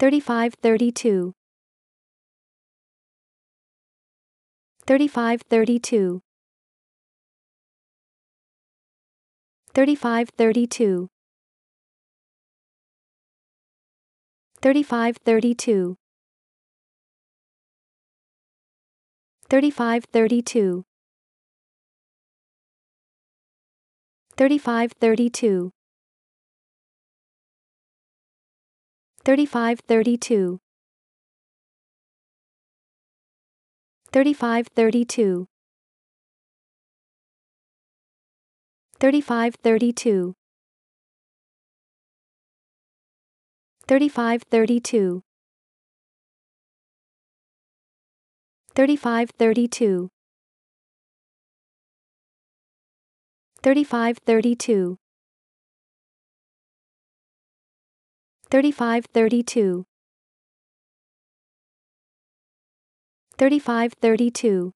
3532 3532 3532 3532 3532 3532 3532 3532 3532 3532 3532 3532 3532 3532